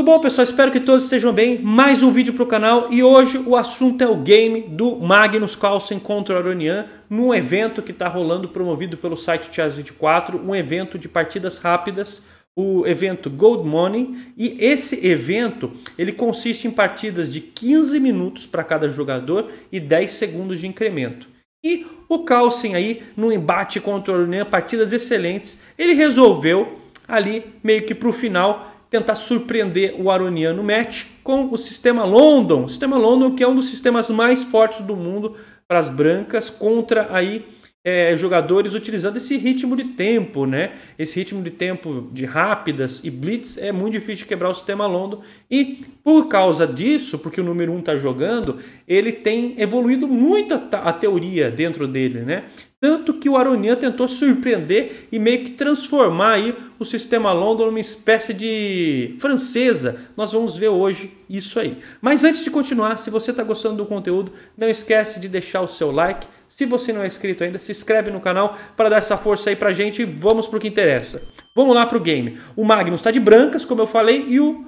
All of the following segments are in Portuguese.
Tudo bom, pessoal? Espero que todos estejam bem. Mais um vídeo para o canal e hoje o assunto é o game do Magnus Carlsen contra o Aronian num evento que está rolando promovido pelo site Chess24, um evento de partidas rápidas, o evento Gold Money. E esse evento ele consiste em partidas de 15 minutos para cada jogador e 10 segundos de incremento. E o Carlsen aí, no embate contra o Aronian, partidas excelentes, ele resolveu ali meio que para o final tentar surpreender o aroniano match com o sistema London. O sistema London que é um dos sistemas mais fortes do mundo para as brancas contra aí é, jogadores utilizando esse ritmo de tempo, né? Esse ritmo de tempo de rápidas e blitz é muito difícil quebrar o sistema Londo. E por causa disso, porque o número 1 um está jogando, ele tem evoluído muito a, a, teoria dentro dele, né? Tanto que o Aronian tentou surpreender e meio que transformar aí o sistema londo numa espécie de francesa. Nós vamos ver hoje isso aí. Mas antes de continuar, se você está gostando do conteúdo, não esquece de deixar o seu like se você não é inscrito ainda, se inscreve no canal para dar essa força aí pra gente e vamos pro que interessa. Vamos lá pro game. O Magnus tá de brancas, como eu falei, e o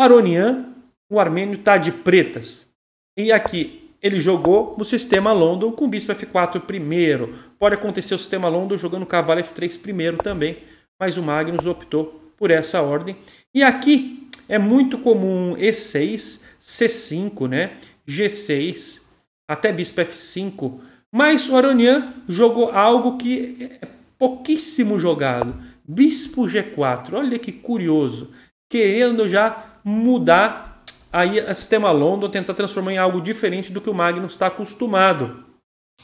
Aronian, o armênio, tá de pretas. E aqui, ele jogou no sistema London com bispo F4 primeiro. Pode acontecer o sistema London jogando cavalo F3 primeiro também, mas o Magnus optou por essa ordem. E aqui é muito comum E6, C5, né? G6, até bispo F5 mas o Aronian jogou algo que é pouquíssimo jogado. Bispo G4. Olha que curioso. Querendo já mudar aí o sistema London, tentar transformar em algo diferente do que o Magnus está acostumado.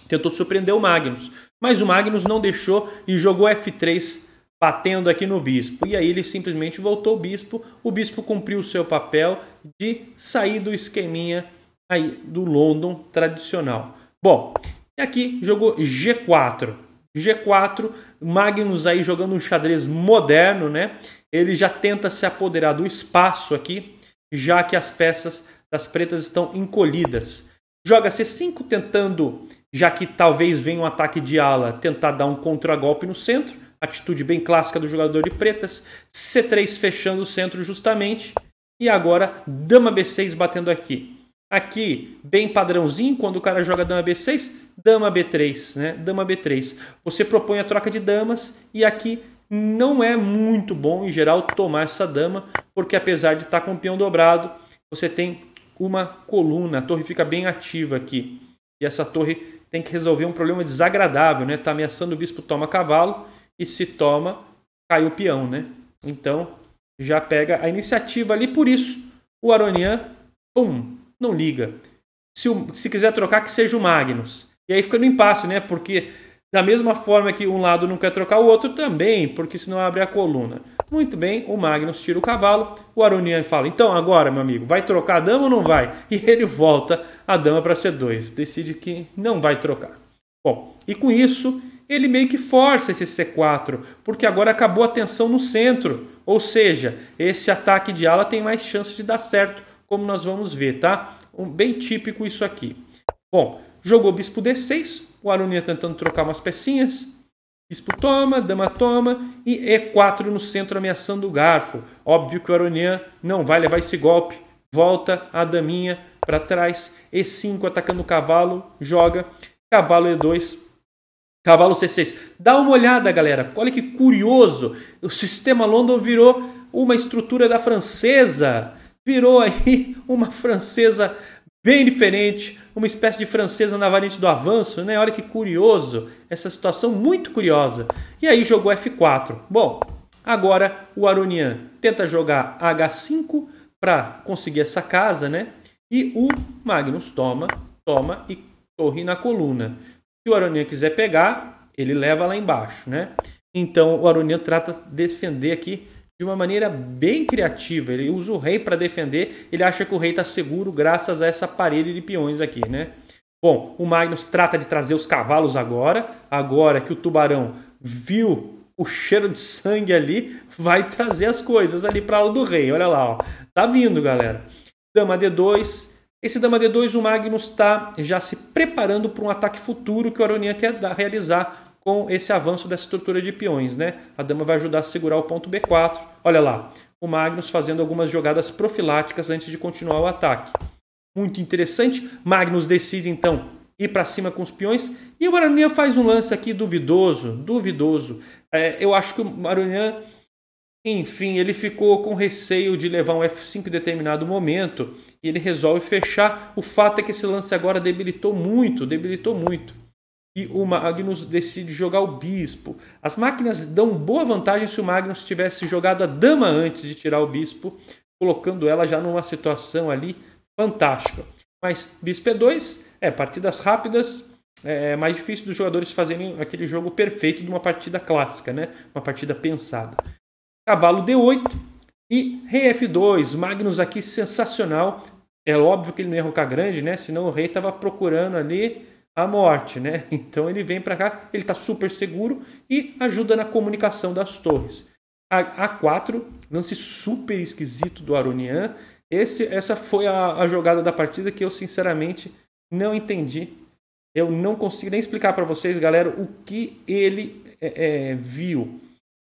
Tentou surpreender o Magnus. Mas o Magnus não deixou e jogou F3 batendo aqui no bispo. E aí ele simplesmente voltou o bispo. O bispo cumpriu o seu papel de sair do esqueminha aí do London tradicional. Bom, e aqui jogou G4. G4, Magnus aí jogando um xadrez moderno, né? Ele já tenta se apoderar do espaço aqui, já que as peças das pretas estão encolhidas. Joga C5 tentando, já que talvez venha um ataque de ala, tentar dar um contragolpe no centro. Atitude bem clássica do jogador de pretas. C3 fechando o centro justamente. E agora dama B6 batendo aqui. Aqui, bem padrãozinho, quando o cara joga dama B6, dama B3, né? Dama B3. Você propõe a troca de damas e aqui não é muito bom, em geral, tomar essa dama, porque apesar de estar tá com o peão dobrado, você tem uma coluna, a torre fica bem ativa aqui. E essa torre tem que resolver um problema desagradável, né? está ameaçando o bispo toma cavalo e se toma, cai o peão, né? Então, já pega a iniciativa ali, por isso, o Aronian, pum, não liga. Se, o, se quiser trocar, que seja o Magnus. E aí fica no impasse, né? Porque da mesma forma que um lado não quer trocar o outro também, porque senão abre a coluna. Muito bem, o Magnus tira o cavalo, o Aronian fala: "Então agora, meu amigo, vai trocar a dama ou não vai?" E ele volta a dama para C2, decide que não vai trocar. Bom, e com isso, ele meio que força esse C4, porque agora acabou a tensão no centro, ou seja, esse ataque de ala tem mais chance de dar certo, como nós vamos ver, tá? Um, bem típico isso aqui. Bom, jogou bispo D6, o Arunia tentando trocar umas pecinhas. Bispo toma, dama toma e E4 no centro ameaçando o garfo. Óbvio que o Aronian não vai levar esse golpe. Volta a daminha para trás. E5 atacando o cavalo, joga. Cavalo E2, Cavalo C6. Dá uma olhada, galera. Olha que curioso. O sistema London virou uma estrutura da francesa virou aí uma francesa bem diferente, uma espécie de francesa na variante do avanço, né? Olha que curioso, essa situação muito curiosa. E aí jogou F4. Bom, agora o Aronian tenta jogar H5 para conseguir essa casa, né? E o Magnus toma, toma e torre na coluna. Se o Aronian quiser pegar, ele leva lá embaixo, né? Então o Aronian trata de defender aqui de uma maneira bem criativa. Ele usa o rei para defender, ele acha que o rei está seguro graças a essa parede de peões aqui, né? Bom, o Magnus trata de trazer os cavalos agora, agora que o tubarão viu o cheiro de sangue ali, vai trazer as coisas ali para aula do rei. Olha lá, ó. Tá vindo, galera. Dama D2. Esse dama D2 o Magnus está já se preparando para um ataque futuro que o Aronian quer realizar com esse avanço dessa estrutura de peões, né? A dama vai ajudar a segurar o ponto B4. Olha lá, o Magnus fazendo algumas jogadas profiláticas antes de continuar o ataque. Muito interessante. Magnus decide então ir para cima com os peões. E o Maronian faz um lance aqui duvidoso, duvidoso. É, eu acho que o Maronian, enfim, ele ficou com receio de levar um F5 em determinado momento. E ele resolve fechar. O fato é que esse lance agora debilitou muito, debilitou muito e o Magnus decide jogar o bispo. As máquinas dão boa vantagem se o Magnus tivesse jogado a dama antes de tirar o bispo, colocando ela já numa situação ali fantástica. Mas bispo E2 é, é partidas rápidas, é, é mais difícil dos jogadores fazerem aquele jogo perfeito de uma partida clássica, né? Uma partida pensada. Cavalo D8 e rei F2. Magnus aqui sensacional. É óbvio que ele não ia rocar grande, né? Senão o rei estava procurando ali a morte, né? Então ele vem para cá, ele está super seguro e ajuda na comunicação das torres. A, A4, lance super esquisito do Aronian. Esse, essa foi a, a jogada da partida que eu sinceramente não entendi. Eu não consigo nem explicar para vocês, galera, o que ele é, é, viu.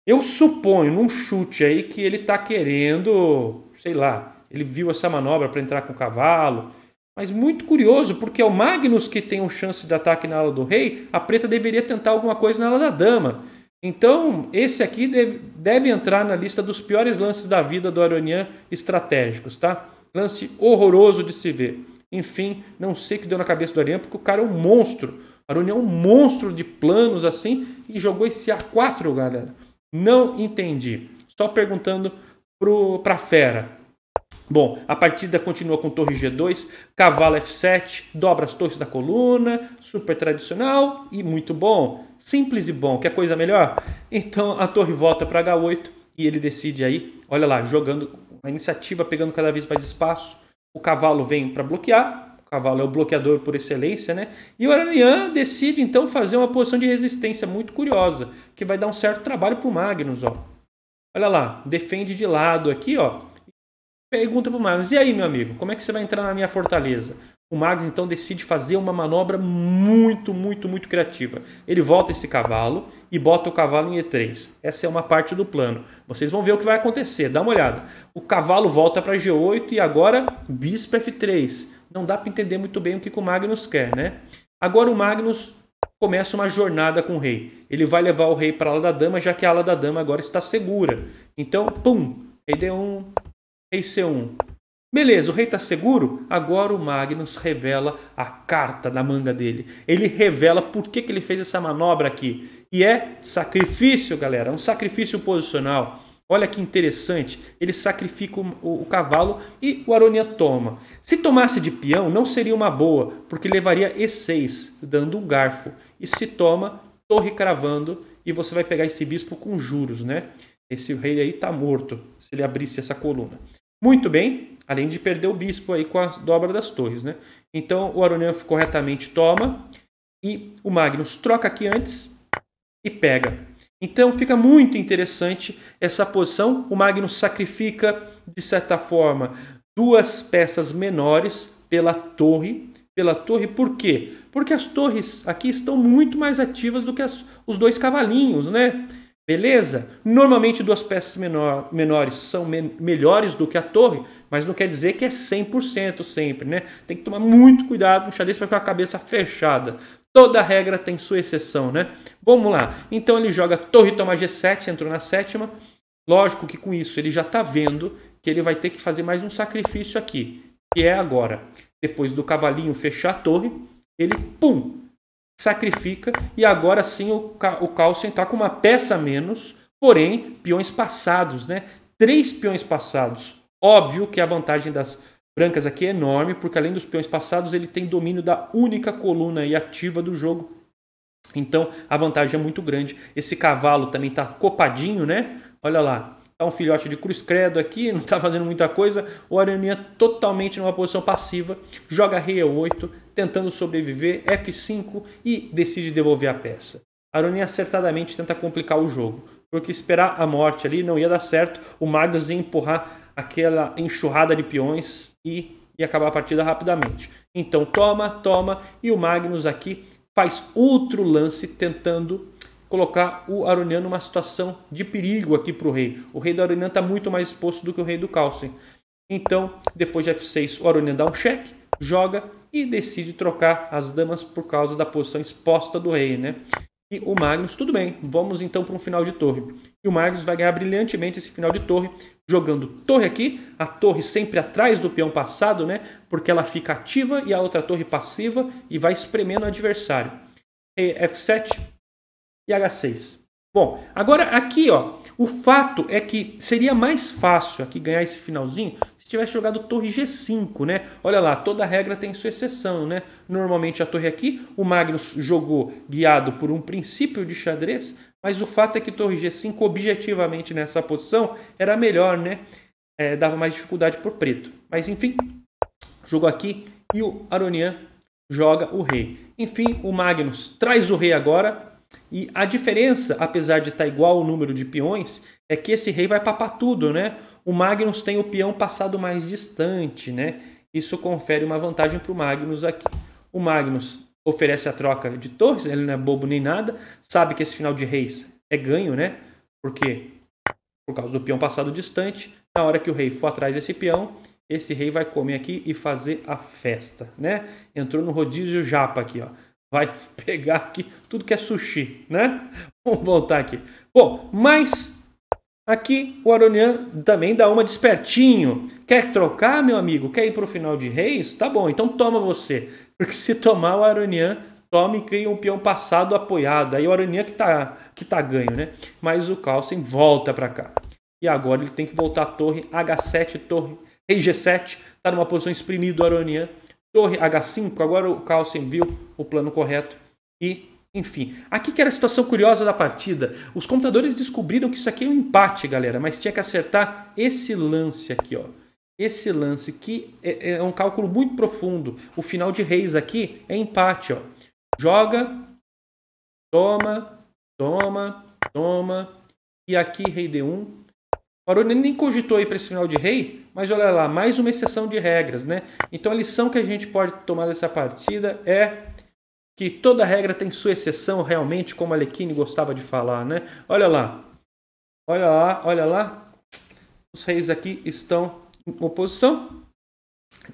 Eu suponho, num chute aí, que ele está querendo, sei lá, ele viu essa manobra para entrar com o cavalo mas muito curioso, porque é o Magnus que tem um chance de ataque na ala do rei, a preta deveria tentar alguma coisa na ala da dama. Então, esse aqui deve, deve entrar na lista dos piores lances da vida do Aronian estratégicos, tá? Lance horroroso de se ver. Enfim, não sei o que deu na cabeça do Aronian, porque o cara é um monstro. Aronian é um monstro de planos assim e jogou esse A4, galera. Não entendi. Só perguntando para a fera. Bom, a partida continua com torre G2, cavalo F7, dobra as torres da coluna, super tradicional e muito bom. Simples e bom, quer coisa melhor? Então a torre volta para H8 e ele decide aí, olha lá, jogando a iniciativa, pegando cada vez mais espaço. O cavalo vem para bloquear, o cavalo é o bloqueador por excelência, né? E o Aranian decide então fazer uma posição de resistência muito curiosa, que vai dar um certo trabalho para o Magnus, ó. Olha lá, defende de lado aqui, ó pergunta para o Magnus: E aí, meu amigo, como é que você vai entrar na minha fortaleza? O Magnus então decide fazer uma manobra muito, muito, muito criativa. Ele volta esse cavalo e bota o cavalo em E3. Essa é uma parte do plano. Vocês vão ver o que vai acontecer, dá uma olhada. O cavalo volta para G8 e agora bispo F3. Não dá para entender muito bem o que, que o Magnus quer, né? Agora o Magnus começa uma jornada com o rei. Ele vai levar o rei para a ala da dama, já que a ala da dama agora está segura. Então, pum, rei D1, rei C1. Beleza, o rei está seguro? Agora o Magnus revela a carta da manga dele. Ele revela por que, que ele fez essa manobra aqui. E é sacrifício, galera. Um sacrifício posicional. Olha que interessante. Ele sacrifica o, o, o, cavalo e o Aronia toma. Se tomasse de peão, não seria uma boa, porque levaria E6, dando um garfo. E se toma, torre cravando, e você vai pegar esse bispo com juros, né? Esse rei aí está morto, se ele abrisse essa coluna. Muito bem, além de perder o bispo aí com a dobra das torres, né? Então o Aronianf corretamente toma e o Magnus troca aqui antes e pega. Então fica muito interessante essa posição. O Magnus sacrifica, de certa forma, duas peças menores pela torre. Pela torre, por quê? Porque as torres aqui estão muito mais ativas do que as, os dois cavalinhos, né? Beleza? Normalmente duas peças menor, menores são me melhores do que a torre, mas não quer dizer que é 100% sempre, né? Tem que tomar muito cuidado o xadrez para ficar com a cabeça fechada. Toda regra tem sua exceção, né? Vamos lá. Então ele joga torre toma G7, entrou na sétima. Lógico que com isso ele já está vendo que ele vai ter que fazer mais um sacrifício aqui, que é agora. Depois do cavalinho fechar a torre, ele pum, sacrifica e agora sim o, o Carlsen está com uma peça a menos, porém peões passados, né? Três peões passados. Óbvio que a vantagem das brancas aqui é enorme, porque além dos peões passados, ele tem domínio da única coluna e ativa do jogo. Então a vantagem é muito grande. Esse cavalo também está copadinho, né? Olha lá, Tá um filhote de cruz credo aqui, não está fazendo muita coisa. O Araninha totalmente numa posição passiva, joga rei E8, tentando sobreviver, F5 e decide devolver a peça. Aroninha acertadamente tenta complicar o jogo, porque esperar a morte ali não ia dar certo. O Magnus ia empurrar aquela enxurrada de peões e ia acabar a partida rapidamente. Então toma, toma, e o Magnus aqui faz outro lance tentando colocar o Aronian numa situação de perigo aqui para o rei. O rei do Aronian está muito mais exposto do que o rei do Calcen. Então, depois de F6, o Aronian dá um cheque, joga e decide trocar as damas por causa da posição exposta do rei, né? E o Magnus, tudo bem, vamos então para um final de torre. E o Magnus vai ganhar brilhantemente esse final de torre, jogando torre aqui, a torre sempre atrás do peão passado, né? Porque ela fica ativa e a outra torre passiva e vai espremendo o adversário. E F7, e H6. Bom, agora aqui, ó, o fato é que seria mais fácil aqui ganhar esse finalzinho se tivesse jogado torre G5, né? Olha lá, toda regra tem sua exceção, né? Normalmente a torre aqui, o Magnus jogou guiado por um princípio de xadrez, mas o fato é que torre G5 objetivamente nessa posição era melhor, né? É, dava mais dificuldade por preto. Mas enfim, jogou aqui e o Aronian joga o rei. Enfim, o Magnus traz o rei agora e a diferença, apesar de estar tá igual o número de peões, é que esse rei vai papar tudo, né? O Magnus tem o peão passado mais distante, né? Isso confere uma vantagem para o Magnus aqui. O Magnus oferece a troca de torres, ele não é bobo nem nada, sabe que esse final de reis é ganho, né? Porque por causa do peão passado distante, na hora que o rei for atrás desse peão, esse rei vai comer aqui e fazer a festa, né? Entrou no rodízio japa aqui, ó vai pegar aqui tudo que é sushi, né? Vamos voltar aqui. Bom, mas aqui o Aronian também dá uma despertinho. Quer trocar, meu amigo? Quer ir para o final de reis? Tá bom, então toma você. Porque se tomar o Aronian, tome e cria um peão passado apoiado. Aí o Aronian que tá, que tá ganho, né? Mas o Carlsen volta para cá. E agora ele tem que voltar a torre H7, torre rei G7. Tá numa posição exprimida o Aronian Torre H5, agora o Carlsen viu o plano correto e enfim, aqui que era a situação curiosa da partida. Os computadores descobriram que isso aqui é um empate, galera, mas tinha que acertar esse lance aqui, ó. Esse lance que é, é um cálculo muito profundo. O final de reis aqui é empate, ó. Joga, toma, toma, toma. E aqui rei D1, Maroni nem cogitou ir para esse final de rei, mas olha lá, mais uma exceção de regras, né? Então a lição que a gente pode tomar dessa partida é que toda regra tem sua exceção, realmente, como a Lequine gostava de falar, né? Olha lá, olha lá, olha lá. Os reis aqui estão em oposição.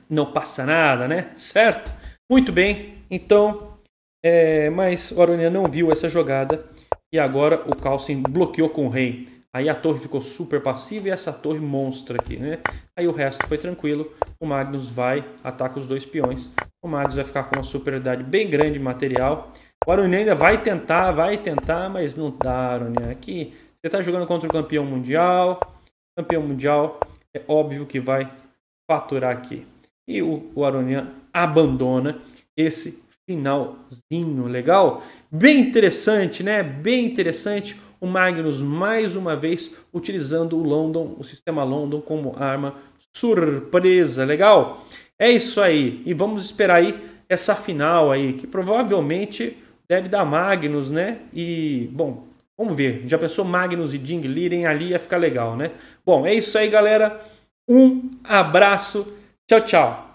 Não passa nada, né? Certo? Muito bem, então. É, mas o Aronia não viu essa jogada e agora o Carlsen bloqueou com o rei. Aí a torre ficou super passiva e essa torre monstra aqui, né? Aí o resto foi tranquilo. O Magnus vai, ataca os dois peões. O Magnus vai ficar com uma superioridade bem grande de material. O Aronian ainda vai tentar, vai tentar, mas não dá, Aronian. Aqui você está jogando contra o campeão mundial. Campeão mundial é óbvio que vai faturar aqui. E o, o Aronian abandona esse finalzinho legal. Bem interessante, né? Bem interessante o Magnus mais uma vez utilizando o London, o sistema London como arma surpresa, legal? É isso aí. E vamos esperar aí essa final aí, que provavelmente deve dar Magnus, né? E, bom, vamos ver. Já pensou Magnus e Ding Liren ali ia ficar legal, né? Bom, é isso aí, galera. Um abraço. Tchau, tchau.